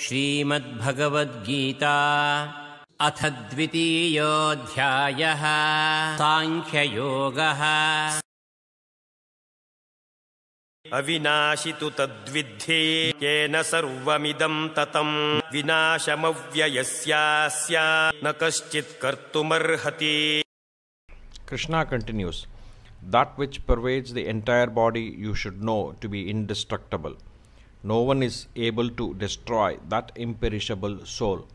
श्रीमद्भगवद्गीता अथ द्वितीयोऽध्यायः साङ्ख्ययोगः अविनाशितु तद्विद्धि केन सर्वमिदम् ततम् विनाशमव्ययस्यास्य न कश्चित् कर्तुमर्हति Krishna continues that which pervades the entire body you should know to be indestructible no one is able to destroy that imperishable soul.